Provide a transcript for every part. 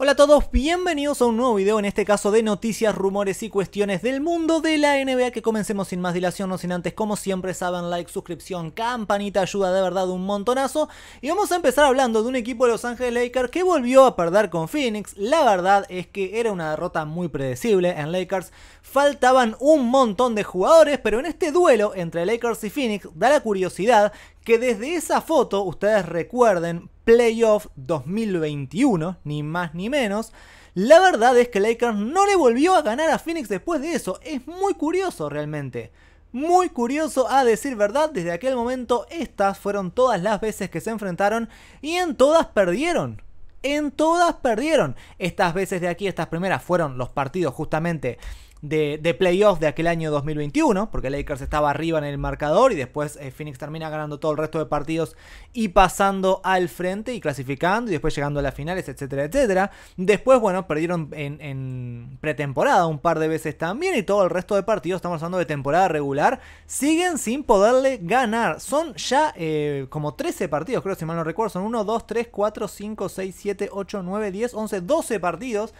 Hola a todos, bienvenidos a un nuevo video, en este caso de noticias, rumores y cuestiones del mundo de la NBA que comencemos sin más dilación, no sin antes, como siempre saben, like, suscripción, campanita, ayuda de verdad un montonazo. Y vamos a empezar hablando de un equipo de Los Ángeles Lakers que volvió a perder con Phoenix, la verdad es que era una derrota muy predecible en Lakers, faltaban un montón de jugadores, pero en este duelo entre Lakers y Phoenix da la curiosidad que desde esa foto, ustedes recuerden, Playoff 2021, ni más ni menos. La verdad es que Lakers no le volvió a ganar a Phoenix después de eso. Es muy curioso realmente. Muy curioso a decir verdad, desde aquel momento estas fueron todas las veces que se enfrentaron y en todas perdieron. En todas perdieron. Estas veces de aquí, estas primeras fueron los partidos justamente de, de playoff de aquel año 2021, porque Lakers estaba arriba en el marcador y después eh, Phoenix termina ganando todo el resto de partidos y pasando al frente y clasificando y después llegando a las finales, etcétera, etcétera. Después, bueno, perdieron en, pretemporada un par de veces también y todo el resto de partidos, estamos hablando de temporada regular, siguen sin poderle ganar. Son ya eh, como 13 partidos, creo si mal no recuerdo, son 1, 2, 3, 4, 5, 6, 7, 8, 9, 10, 11, 12 partidos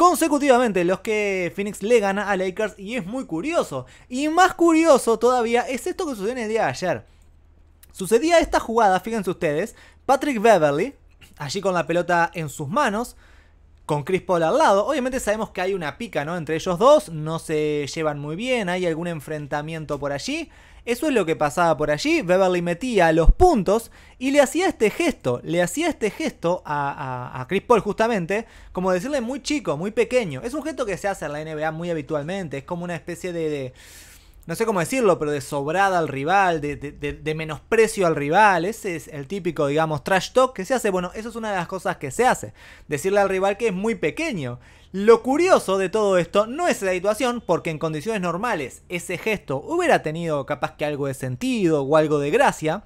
consecutivamente los que Phoenix le gana a Lakers y es muy curioso. Y más curioso todavía es esto que sucedió en el día de ayer. Sucedía esta jugada, fíjense ustedes, Patrick Beverly, allí con la pelota en sus manos, con Chris Paul al lado. Obviamente sabemos que hay una pica, ¿no? Entre ellos dos, no se llevan muy bien, hay algún enfrentamiento por allí. Eso es lo que pasaba por allí. Beverly metía los puntos y le hacía este gesto, le hacía este gesto a, Chris Paul justamente, como decirle muy chico, muy pequeño. Es un gesto que se hace en la NBA muy habitualmente, es como una especie de no sé cómo decirlo, pero de sobrada al rival, de, menosprecio al rival. Ese es el típico, digamos, trash talk que se hace. Bueno, eso es una de las cosas que se hace. Decirle al rival que es muy pequeño. Lo curioso de todo esto no es la situación, porque en condiciones normales ese gesto hubiera tenido capaz que algo de sentido o algo de gracia.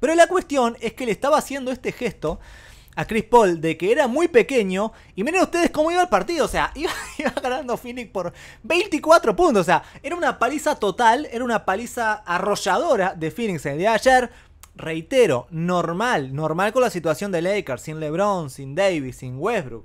Pero la cuestión es que le estaba haciendo este gesto a Chris Paul de que era muy pequeño. Y miren ustedes cómo iba el partido. O sea, iba, ganando Phoenix por 24 puntos. O sea, era una paliza total, era una paliza arrolladora de Phoenix el día de ayer. Reitero, normal, normal con la situación de Lakers, sin LeBron, sin Davis, sin Westbrook.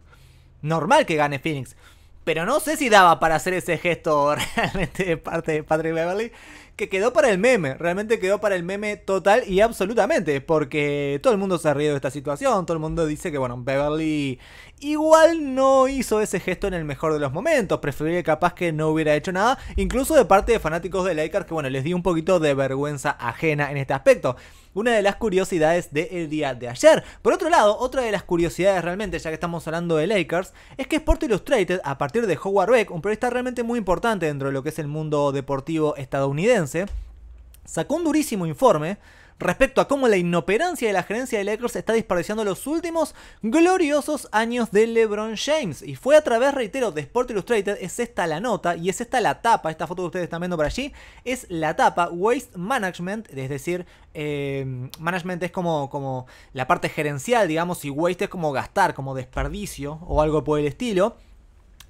Normal que gane Phoenix. Pero no sé si daba para hacer ese gesto realmente de parte de Patrick Beverly que quedó para el meme, realmente quedó para el meme total y absolutamente, porque todo el mundo se ha de esta situación, todo el mundo dice que, bueno, Beverly igual no hizo ese gesto en el mejor de los momentos. Preferiría capaz que no hubiera hecho nada, incluso de parte de fanáticos de Lakers que, bueno, les di un poquito de vergüenza ajena en este aspecto. Una de las curiosidades del día de ayer. Por otro lado, otra de las curiosidades realmente, ya que estamos hablando de Lakers, es que Sport Illustrated, a partir de Howard Beck, un periodista realmente muy importante dentro de lo que es el mundo deportivo estadounidense, sacó un durísimo informe respecto a cómo la inoperancia de la gerencia de Lakers está desperdiciando los últimos gloriosos años de LeBron James. Y fue a través, reitero, de Sport Illustrated, es esta la nota y es esta la tapa, esta foto que ustedes están viendo por allí, es la tapa Waste Management, es decir, eh, management es como, como la parte gerencial, digamos, y waste es como gastar, como desperdicio o algo por el estilo.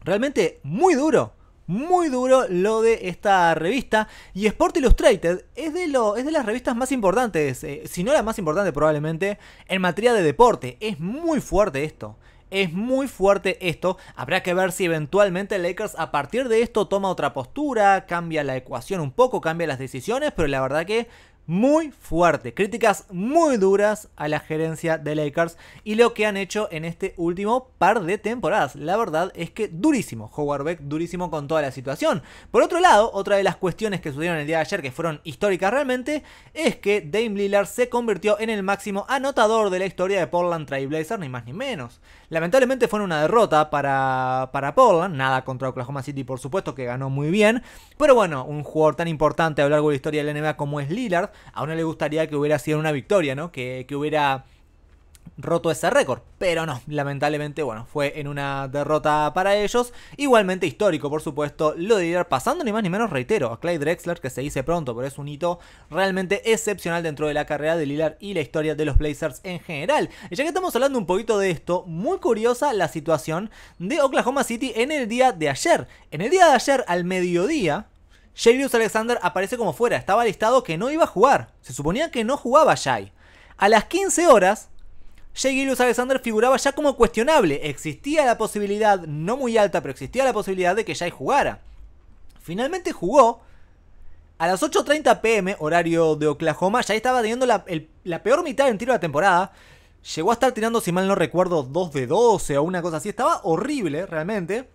Realmente muy duro, muy duro lo de esta revista. Y Sport Illustrated es de, lo, es de las revistas más importantes, eh, si no la más importante probablemente, en materia de deporte. Es muy fuerte esto. Es muy fuerte esto, habrá que ver si eventualmente Lakers a partir de esto toma otra postura, cambia la ecuación un poco, cambia las decisiones, pero la verdad que muy fuerte, críticas muy duras a la gerencia de Lakers y lo que han hecho en este último par de temporadas. La verdad es que durísimo, Howard Beck durísimo con toda la situación. Por otro lado, otra de las cuestiones que sucedieron el día de ayer que fueron históricas realmente es que Dame Lillard se convirtió en el máximo anotador de la historia de Portland Trailblazers, ni más ni menos. Lamentablemente fue una derrota para, para Portland, nada contra Oklahoma City por supuesto que ganó muy bien, pero bueno, un jugador tan importante a lo largo de la historia de la NBA como es Lillard, a uno le gustaría que hubiera sido una victoria, ¿no? Que, hubiera roto ese récord. Pero no, lamentablemente, bueno, fue en una derrota para ellos. Igualmente histórico, por supuesto, lo de Lillard pasando ni más ni menos, reitero, a Clyde Drexler, que se dice pronto, pero es un hito realmente excepcional dentro de la carrera de Lillard y la historia de los Blazers en general. Y ya que estamos hablando un poquito de esto, muy curiosa la situación de Oklahoma City en el día de ayer. En el día de ayer, al mediodía, Jairus Alexander aparece como fuera, estaba listado que no iba a jugar, se suponía que no jugaba Jai. A las 15 horas, Jairus Alexander figuraba ya como cuestionable, existía la posibilidad, no muy alta, pero existía la posibilidad de que Jay jugara. Finalmente jugó, a las 8.30 pm, horario de Oklahoma, ya estaba teniendo la, peor mitad en tiro de la temporada. Llegó a estar tirando, si mal no recuerdo, 2 de 12 o una cosa así. Estaba horrible, realmente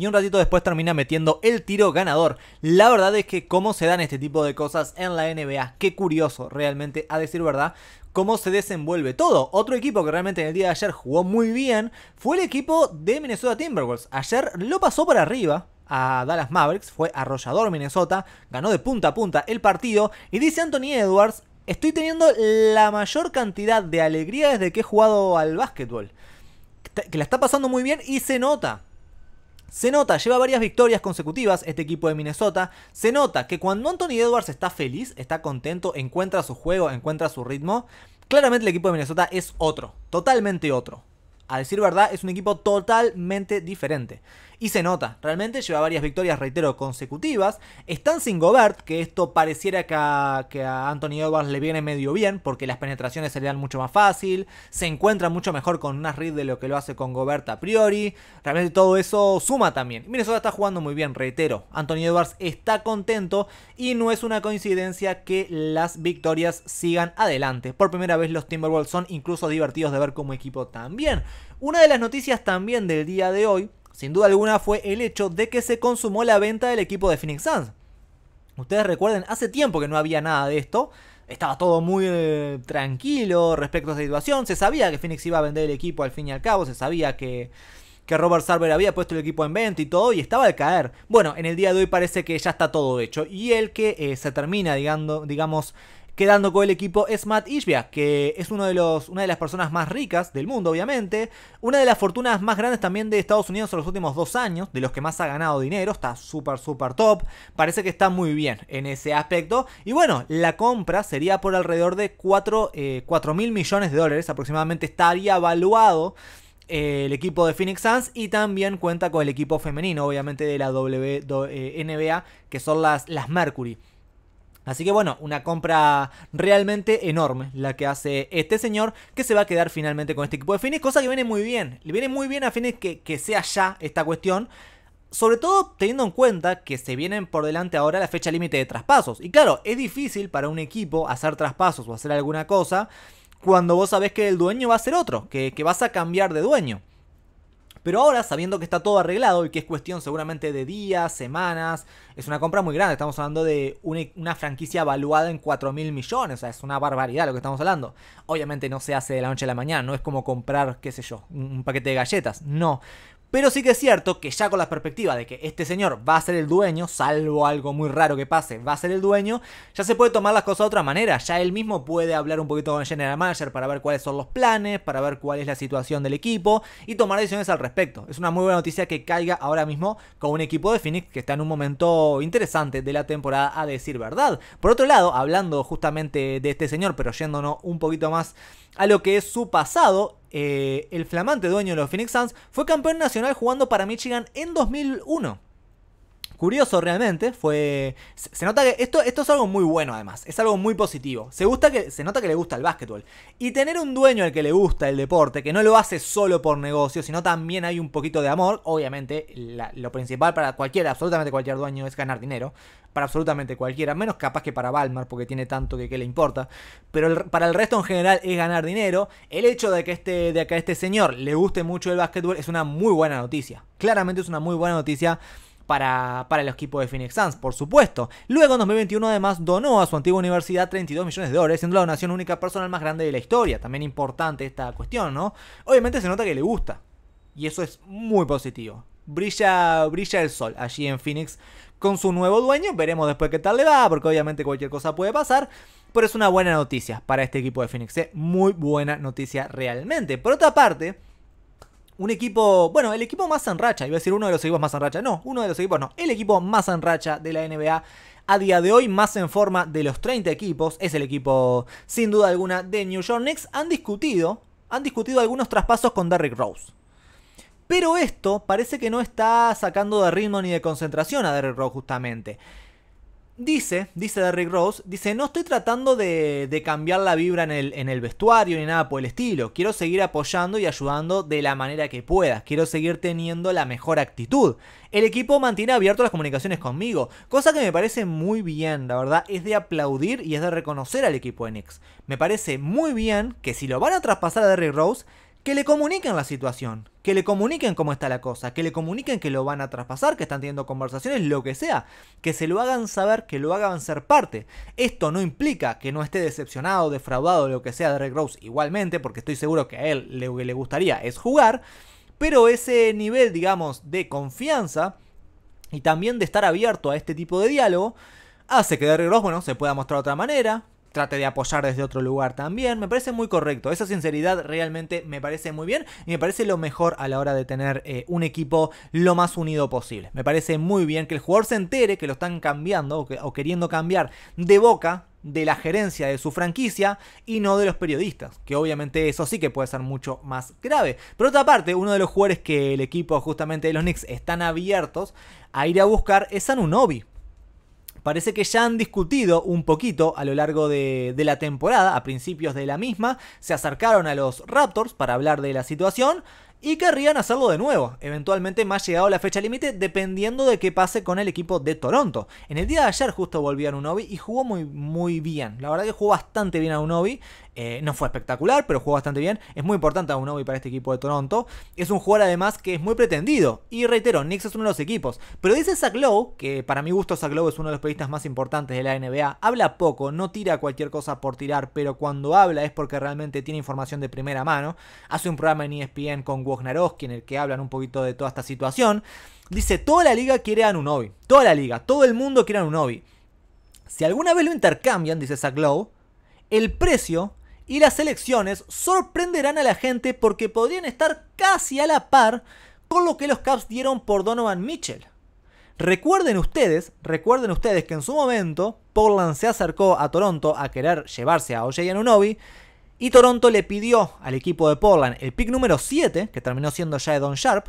y un ratito después termina metiendo el tiro ganador. La verdad es que cómo se dan este tipo de cosas en la NBA, qué curioso realmente a decir verdad, cómo se desenvuelve todo. Otro equipo que realmente en el día de ayer jugó muy bien fue el equipo de Minnesota Timberwolves. Ayer lo pasó para arriba, a Dallas Mavericks, fue arrollador Minnesota, ganó de punta a punta el partido y dice Anthony Edwards, estoy teniendo la mayor cantidad de alegría desde que he jugado al básquetbol, que la está pasando muy bien y se nota. Se nota, lleva varias victorias consecutivas este equipo de Minnesota. Se nota que cuando Anthony Edwards está feliz, está contento, encuentra su juego, encuentra su ritmo, claramente el equipo de Minnesota es otro, totalmente otro. A decir verdad, es un equipo totalmente diferente y se nota. Realmente lleva varias victorias, reitero, consecutivas. Están sin Gobert, que esto pareciera que a, Anthony Edwards le viene medio bien, porque las penetraciones se le dan mucho más fácil, se encuentra mucho mejor con Nasrid de lo que lo hace con Gobert a priori. Realmente todo eso suma también. Minnesota está jugando muy bien, reitero. Anthony Edwards está contento y no es una coincidencia que las victorias sigan adelante. Por primera vez los Timberwolves son incluso divertidos de ver como equipo también. Una de las noticias también del día de hoy sin duda alguna fue el hecho de que se consumó la venta del equipo de Phoenix Suns. Ustedes recuerden, hace tiempo que no había nada de esto. Estaba todo muy eh, tranquilo respecto a esta situación. Se sabía que Phoenix iba a vender el equipo al fin y al cabo. Se sabía que, que Robert Sarver había puesto el equipo en venta y todo, y estaba al caer. Bueno, en el día de hoy parece que ya está todo hecho. Y el que eh, se termina, digando, digamos, quedando con el equipo es Matt Ishbia, que es uno de los, una de las personas más ricas del mundo, obviamente, una de las fortunas más grandes también de Estados Unidos en los últimos dos años, de los que más ha ganado dinero, está súper, súper top, parece que está muy bien en ese aspecto, y bueno, la compra sería por alrededor de 4, eh, mil millones de dólares aproximadamente, estaría evaluado eh, el equipo de Phoenix Suns y también cuenta con el equipo femenino, obviamente de la WNBA, eh, que son las, las Mercury. Así que bueno, una compra realmente enorme la que hace este señor que se va a quedar finalmente con este equipo de Phoenix, cosa que viene muy bien. Le viene muy bien a Phoenix que, que sea ya esta cuestión. Sobre todo teniendo en cuenta que se vienen por delante ahora la fecha límite de traspasos. Y claro, es difícil para un equipo hacer traspasos o hacer alguna cosa cuando vos sabés que el dueño va a ser otro, que, que vas a cambiar de dueño. Pero ahora, sabiendo que está todo arreglado y que es cuestión seguramente de días, semanas, es una compra muy grande. Estamos hablando de e, una, franquicia valuada en 4 mil millones. O sea, es una barbaridad lo que estamos hablando. Obviamente no se hace de la noche a la mañana. No es como comprar, qué sé yo, un paquete de galletas. No. Pero sí que es cierto que ya con la perspectiva de que este señor va a ser el dueño, salvo algo muy raro que pase, va a ser el dueño, ya se puede tomar las cosas de otra manera. Ya él mismo puede hablar un poquito con el general manager para ver cuáles son los planes, para ver cuál es la situación del equipo y tomar decisiones al respecto. Es una muy buena noticia que caiga ahora mismo con un equipo de Phoenix que está en un momento interesante de la temporada, a decir verdad. Por otro lado, hablando justamente de este señor, pero yéndonos un poquito más a lo que es su pasado, eh, el flamante dueño de los Phoenix Suns, fue campeón nacional jugando para Michigan en 2001 curioso realmente. Fue. Se, nota que. Esto, esto es algo muy bueno, además. Es algo muy positivo. Se, gusta que, se nota que le gusta el básquetbol. Y tener un dueño al que le gusta el deporte, que no lo hace solo por negocio, sino también hay un poquito de amor. Obviamente, lo principal para cualquier, absolutamente cualquier dueño es ganar dinero. Para absolutamente cualquiera, menos capaz que para Balmar, porque tiene tanto que, le importa. Pero para el resto en general es ganar dinero. El hecho de que, este, de que a este señor le guste mucho el básquetbol es una muy buena noticia. Claramente es una muy buena noticia para, para el equipo de Phoenix Suns, por supuesto. Luego, en 2021, además, donó a su antigua universidad 32 millones de dólares, siendo la donación única personal más grande de la historia. También importante esta cuestión, ¿no? Obviamente se nota que le gusta. Y eso es muy positivo. Brilla, brilla el sol allí en Phoenix con su nuevo dueño. Veremos después qué tal le va, porque obviamente cualquier cosa puede pasar. Pero es una buena noticia para este equipo de Phoenix. Es ¿eh? Muy buena noticia realmente. Por otra parte, un equipo, bueno, el equipo más en racha, iba a decir uno de los equipos más en racha, no, uno de los equipos no, el equipo más en racha de la NBA a día de hoy, más en forma de los 30 equipos, es el equipo sin duda alguna de New York Knicks, han discutido, han discutido algunos traspasos con Derrick Rose. Pero esto parece que no está sacando de ritmo ni de concentración a Derrick Rose justamente dice, dice Derrick Rose, dice, no estoy tratando de, cambiar la vibra en el, vestuario ni nada por el estilo. Quiero seguir apoyando y ayudando de la manera que pueda. Quiero seguir teniendo la mejor actitud. El equipo mantiene abierto las comunicaciones conmigo, cosa que me parece muy bien, la verdad, es de aplaudir y es de reconocer al equipo de Knicks. Me parece muy bien que si lo van a traspasar a Derrick Rose, que le comuniquen la situación, que le comuniquen cómo está la cosa, que le comuniquen que lo van a traspasar, que están teniendo conversaciones, lo que sea, que se lo hagan saber, que lo hagan ser parte. Esto no implica que no esté decepcionado, defraudado, lo que sea de Rose igualmente, porque estoy seguro que a él lo que le gustaría es jugar, pero ese nivel, digamos, de confianza y también de estar abierto a este tipo de diálogo, hace que Derek Rose, bueno, se pueda mostrar de otra manera, trate de apoyar desde otro lugar también. Me parece muy correcto. Esa sinceridad realmente me parece muy bien y me parece lo mejor a la hora de tener eh, un equipo lo más unido posible. Me parece muy bien que el jugador se entere que lo están cambiando o, queriendo cambiar de boca de la gerencia de su franquicia y no de los periodistas, que obviamente eso sí que puede ser mucho más grave. Por otra parte, uno de los jugadores que el equipo justamente de los Knicks están abiertos a ir a buscar es Anunobi, parece que ya han discutido un poquito a lo largo de, la temporada, a principios de la misma, se acercaron a los Raptors para hablar de la situación y querrían hacerlo de nuevo, eventualmente más llegado la fecha límite, dependiendo de qué pase con el equipo de Toronto. En el día de ayer justo volvió a novi y jugó muy, muy bien, la verdad que jugó bastante bien a Unovi, eh, no fue espectacular, pero jugó bastante bien. Es muy importante a obi para este equipo de Toronto. Es un jugador además que es muy pretendido. Y reitero, Knicks es uno de los equipos. Pero dice Zach que para mi gusto Zach es uno de los periodistas más importantes de la NBA. Habla poco, no tira cualquier cosa por tirar, pero cuando habla es porque realmente tiene información de primera mano. Hace un programa en ESPN con Wojnarowski en el que hablan un poquito de toda esta situación. Dice, toda la liga quiere a Anunobi. Toda la liga, todo el mundo quiere a Anunobi. Si alguna vez lo intercambian, dice Zach el precio y las elecciones sorprenderán a la gente porque podrían estar casi a la par con lo que los Caps dieron por Donovan Mitchell. Recuerden ustedes, recuerden ustedes que en su momento Portland se acercó a Toronto a querer llevarse a OJ Anunobi y Toronto le pidió al equipo de Portland el pick número 7, que terminó siendo ya de Don Sharp,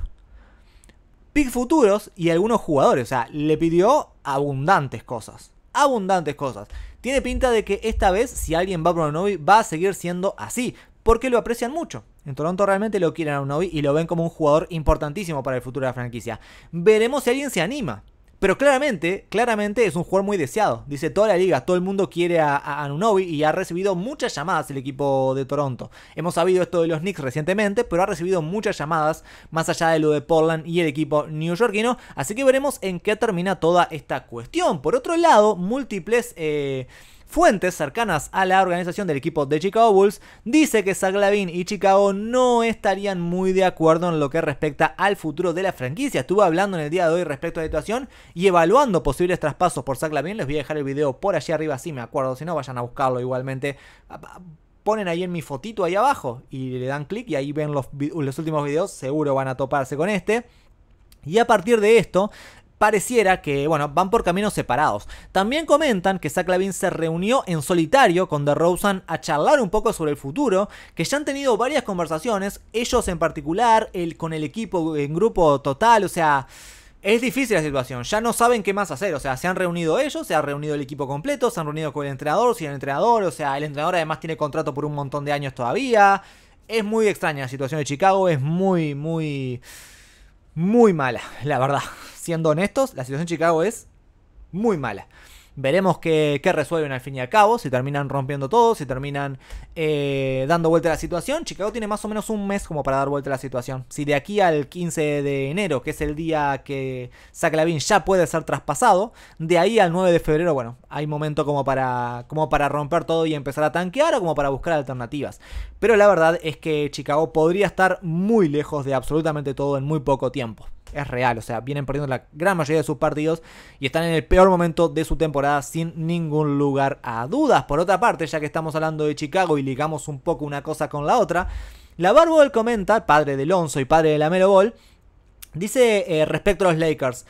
pick futuros y algunos jugadores, o sea, le pidió abundantes cosas abundantes cosas. Tiene pinta de que esta vez, si alguien va por Novi va a seguir siendo así, porque lo aprecian mucho. En Toronto realmente lo quieren a Novi y lo ven como un jugador importantísimo para el futuro de la franquicia. Veremos si alguien se anima. Pero claramente, claramente es un jugador muy deseado. Dice toda la liga, todo el mundo quiere a, a, y ha recibido muchas llamadas el equipo de Toronto. Hemos sabido esto de los Knicks recientemente, pero ha recibido muchas llamadas más allá de lo de Portland y el equipo neoyorquino. Así que veremos en qué termina toda esta cuestión. Por otro lado, múltiples... Eh, Fuentes cercanas a la organización del equipo de Chicago Bulls dice que Zaglavin y Chicago no estarían muy de acuerdo en lo que respecta al futuro de la franquicia. Estuve hablando en el día de hoy respecto a la situación y evaluando posibles traspasos por Zaglavin. Les voy a dejar el video por allí arriba si me acuerdo, si no vayan a buscarlo igualmente ponen ahí en mi fotito ahí abajo y le dan clic y ahí ven los, los últimos videos, seguro van a toparse con este. Y a partir de esto, pareciera que, bueno, van por caminos separados. También comentan que Zach Lavin se reunió en solitario con DeRozan a charlar un poco sobre el futuro, que ya han tenido varias conversaciones, ellos en particular, el, con el equipo en grupo total, o sea... Es difícil la situación, ya no saben qué más hacer, o sea, se han reunido ellos, se ha reunido el equipo completo, se han reunido con el entrenador, sin el entrenador, o sea, el entrenador además tiene contrato por un montón de años todavía. Es muy extraña la situación de Chicago, es muy, muy, muy mala, la verdad siendo honestos, la situación en Chicago es muy mala. Veremos qué, resuelven al fin y al cabo, si terminan rompiendo todo, si terminan eh, dando vuelta a la situación. Chicago tiene más o menos un mes como para dar vuelta a la situación. Si de aquí al 15 de enero, que es el día que la ya puede ser traspasado, de ahí al 9 de febrero, bueno, hay momento como para, como para romper todo y empezar a tanquear o como para buscar alternativas. Pero la verdad es que Chicago podría estar muy lejos de absolutamente todo en muy poco tiempo es real. O sea, vienen perdiendo la gran mayoría de sus partidos y están en el peor momento de su temporada sin ningún lugar a dudas. Por otra parte, ya que estamos hablando de Chicago y ligamos un poco una cosa con la otra, la Barbol comenta, padre de Alonso y padre de la Melo Ball, dice eh, respecto a los Lakers.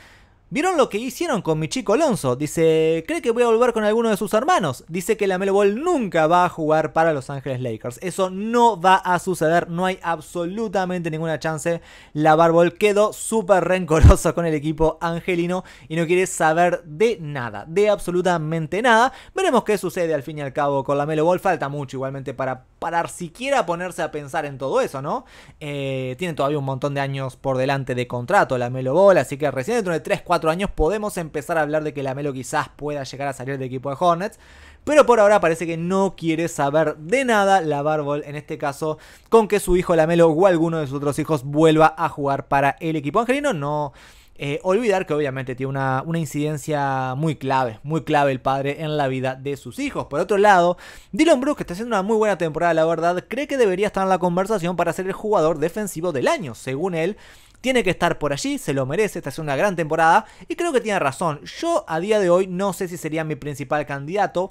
¿Vieron lo que hicieron con mi chico Alonso? Dice, cree que voy a volver con alguno de sus hermanos. Dice que la Melo Ball nunca va a jugar para Los Ángeles Lakers. Eso no va a suceder, no hay absolutamente ninguna chance. La Barbol quedó súper rencorosa con el equipo angelino y no quiere saber de nada, de absolutamente nada. Veremos qué sucede al fin y al cabo con la Melo Ball. Falta mucho igualmente para para siquiera ponerse a pensar en todo eso, ¿no? Eh, tiene todavía un montón de años por delante de contrato la Melo Ball, así que recién dentro de 3, 4 años podemos empezar a hablar de que la Melo quizás pueda llegar a salir del equipo de Hornets. Pero por ahora parece que no quiere saber de nada la Barbol, en este caso, con que su hijo Melo o alguno de sus otros hijos vuelva a jugar para el equipo angelino. No, eh, olvidar que obviamente tiene una, incidencia muy clave, muy clave el padre en la vida de sus hijos. Por otro lado, Dylan Brooks, que está haciendo una muy buena temporada, la verdad, cree que debería estar en la conversación para ser el jugador defensivo del año. Según él, tiene que estar por allí, se lo merece, está haciendo una gran temporada y creo que tiene razón. Yo a día de hoy no sé si sería mi principal candidato,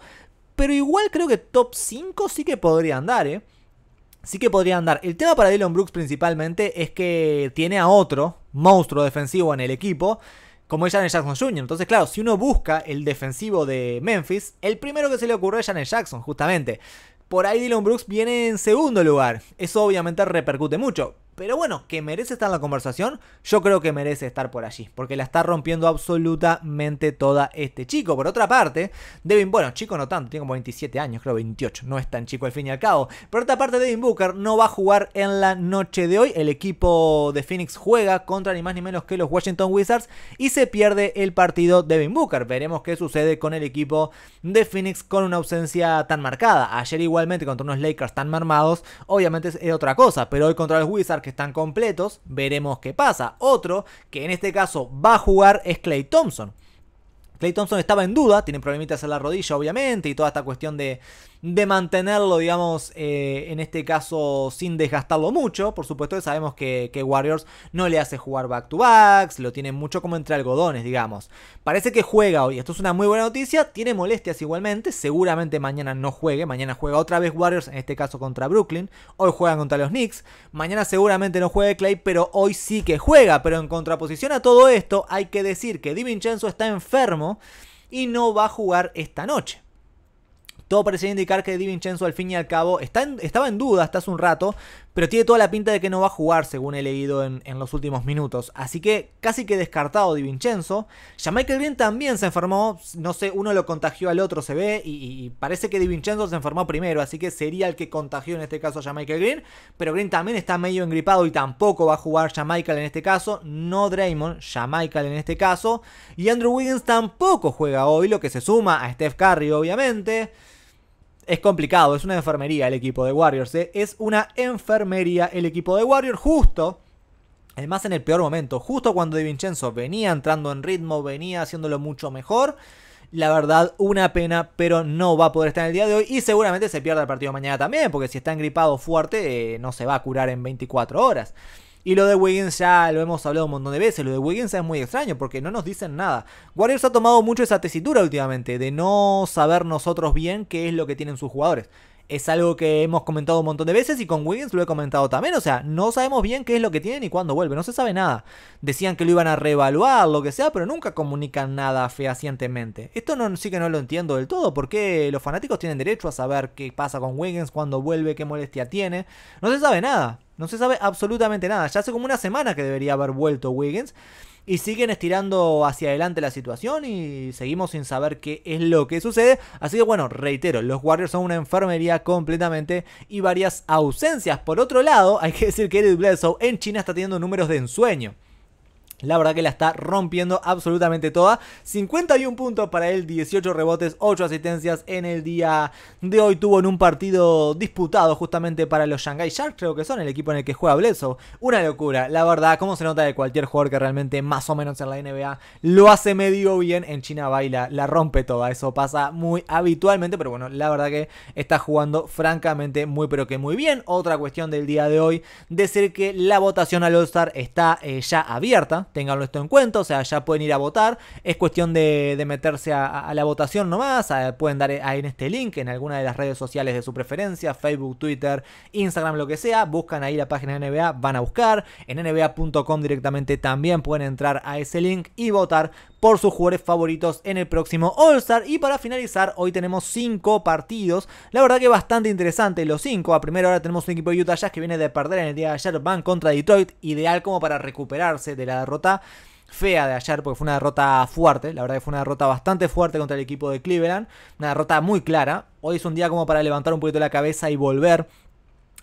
pero igual creo que top 5 sí que podría andar, ¿eh? Sí que podría andar. El tema para Dylan Brooks principalmente es que tiene a otro, monstruo defensivo en el equipo, como es Janet Jackson Jr. Entonces, claro, si uno busca el defensivo de Memphis, el primero que se le ocurre es Janet Jackson, justamente. Por ahí Dylan Brooks viene en segundo lugar. Eso obviamente repercute mucho pero bueno, que merece estar en la conversación, yo creo que merece estar por allí, porque la está rompiendo absolutamente toda este chico. Por otra parte, Devin, bueno, chico no tanto, tiene como 27 años, creo 28, no es tan chico al fin y al cabo. pero otra parte, Devin Booker no va a jugar en la noche de hoy, el equipo de Phoenix juega contra ni más ni menos que los Washington Wizards y se pierde el partido Devin Booker. Veremos qué sucede con el equipo de Phoenix con una ausencia tan marcada. Ayer igualmente contra unos Lakers tan marmados, obviamente es otra cosa, pero hoy contra los Wizards que están completos, veremos qué pasa. Otro que en este caso va a jugar es Clay Thompson, Clay Thompson estaba en duda, tiene problemitas en la rodilla obviamente y toda esta cuestión de, mantenerlo, digamos, eh, en este caso sin desgastarlo mucho. Por supuesto sabemos que, Warriors no le hace jugar back to backs, lo tiene mucho como entre algodones, digamos. Parece que juega hoy, esto es una muy buena noticia, tiene molestias igualmente, seguramente mañana no juegue, mañana juega otra vez Warriors, en este caso contra Brooklyn, hoy juegan contra los Knicks, mañana seguramente no juegue Clay, pero hoy sí que juega, pero en contraposición a todo esto hay que decir que Di Vincenzo está enfermo, y no va a jugar esta noche. Todo parecía indicar que Di Vincenzo al fin y al cabo estaba en duda hasta hace un rato, pero tiene toda la pinta de que no va a jugar, según he leído en, los últimos minutos. Así que casi que descartado Di Vincenzo. Ya Green también se enfermó, no sé, uno lo contagió al otro, se ve, y, parece que Di Vincenzo se enfermó primero, así que sería el que contagió en este caso a Michael Green. Pero Green también está medio engripado y tampoco va a jugar Michael en este caso, no Draymond, Michael en este caso. Y Andrew Wiggins tampoco juega hoy, lo que se suma a Steph Curry, obviamente es complicado, es una enfermería el equipo de Warriors. ¿eh? Es una enfermería el equipo de Warriors, justo. Además, en el peor momento, justo cuando De Vincenzo venía entrando en ritmo, venía haciéndolo mucho mejor. La verdad, una pena, pero no va a poder estar en el día de hoy. Y seguramente se pierda el partido mañana también, porque si está engripado fuerte, eh, no se va a curar en 24 horas. Y lo de Wiggins ya lo hemos hablado un montón de veces. Lo de Wiggins es muy extraño porque no nos dicen nada. Warriors ha tomado mucho esa tesitura últimamente de no saber nosotros bien qué es lo que tienen sus jugadores es algo que hemos comentado un montón de veces y con Wiggins lo he comentado también. O sea, no sabemos bien qué es lo que tiene ni cuándo vuelve, no se sabe nada. Decían que lo iban a reevaluar, lo que sea, pero nunca comunican nada fehacientemente. Esto no, sí que no lo entiendo del todo, porque los fanáticos tienen derecho a saber qué pasa con Wiggins, cuándo vuelve, qué molestia tiene. No se sabe nada, no se sabe absolutamente nada. Ya hace como una semana que debería haber vuelto Wiggins y siguen estirando hacia adelante la situación y seguimos sin saber qué es lo que sucede. Así que bueno, reitero, los Warriors son una enfermería completamente y varias ausencias. Por otro lado, hay que decir que Eric Bledsoe en China está teniendo números de ensueño. La verdad que la está rompiendo absolutamente toda. 51 puntos para él, 18 rebotes, 8 asistencias en el día de hoy. Tuvo en un partido disputado justamente para los Shanghai Sharks, creo que son el equipo en el que juega Bleso Una locura, la verdad, como se nota de cualquier jugador que realmente más o menos en la NBA lo hace medio bien. En China baila, la rompe toda. Eso pasa muy habitualmente, pero bueno, la verdad que está jugando francamente muy pero que muy bien. Otra cuestión del día de hoy, decir que la votación al All-Star está eh, ya abierta Ténganlo esto en cuenta, o sea, ya pueden ir a votar. Es cuestión de, meterse a, la votación nomás. pueden dar ahí en este link, en alguna de las redes sociales de su preferencia, Facebook, Twitter, Instagram, lo que sea. Buscan ahí la página de NBA, van a buscar. En nba.com directamente también pueden entrar a ese link y votar por sus jugadores favoritos en el próximo All-Star. Y para finalizar, hoy tenemos 5 partidos. La verdad que bastante interesante los 5. A primera hora tenemos un equipo de Utah Jazz que viene de perder en el día de ayer. Van contra Detroit. Ideal como para recuperarse de la derrota fea de ayer porque fue una derrota fuerte, la verdad que fue una derrota bastante fuerte contra el equipo de Cleveland, una derrota muy clara, hoy es un día como para levantar un poquito la cabeza y volver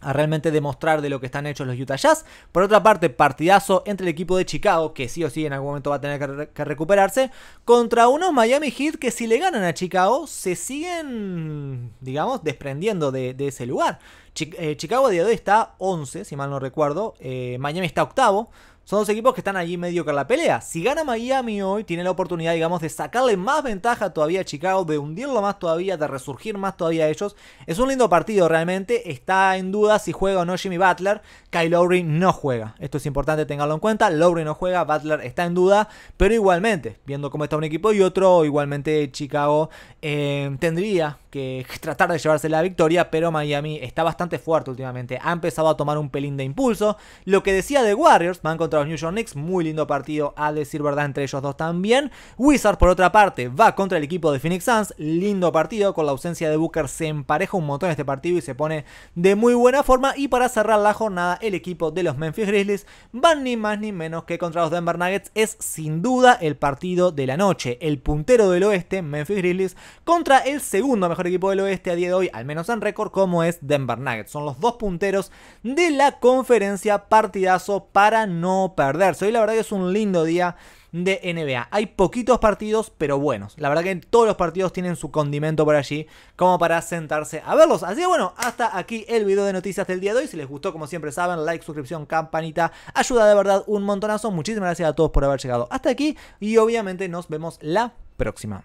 a realmente demostrar de lo que están hechos los Utah Jazz. Por otra parte, partidazo entre el equipo de Chicago, que sí o sí en algún momento va a tener que, recuperarse, contra unos Miami Heat que si le ganan a Chicago, se siguen, digamos, desprendiendo de, ese lugar. Eh, Chicago a día de hoy está 11, si mal no recuerdo, eh, Miami está octavo, son dos equipos que están allí medio con la pelea. Si gana Miami hoy, tiene la oportunidad, digamos, de sacarle más ventaja todavía a Chicago, de hundirlo más todavía, de resurgir más todavía a ellos. Es un lindo partido realmente. Está en duda si juega o no Jimmy Butler. Kyle Lowry no juega. Esto es importante tenerlo en cuenta. Lowry no juega, Butler está en duda, pero igualmente, viendo cómo está un equipo y otro, igualmente Chicago eh, tendría que tratar de llevarse la victoria, pero Miami está bastante fuerte últimamente. Ha empezado a tomar un pelín de impulso. Lo que decía de Warriors, van contra los New York Knicks, muy lindo partido a decir verdad entre ellos dos también. Wizards por otra parte va contra el equipo de Phoenix Suns, lindo partido, con la ausencia de Booker se empareja un montón este partido y se pone de muy buena forma. Y para cerrar la jornada, el equipo de los Memphis Grizzlies van ni más ni menos que contra los Denver Nuggets. Es sin duda el partido de la noche, el puntero del oeste, Memphis Grizzlies, contra el segundo mejor mejor equipo del oeste a día de hoy, al menos en récord, como es Denver Nuggets. Son los dos punteros de la conferencia partidazo para no perderse. Hoy la verdad que es un lindo día de NBA. Hay poquitos partidos, pero buenos. La verdad que todos los partidos tienen su condimento por allí, como para sentarse a verlos. Así que bueno, hasta aquí el video de noticias del día de hoy. Si les gustó, como siempre saben, like, suscripción, campanita, ayuda de verdad un montonazo. Muchísimas gracias a todos por haber llegado hasta aquí y obviamente nos vemos la próxima.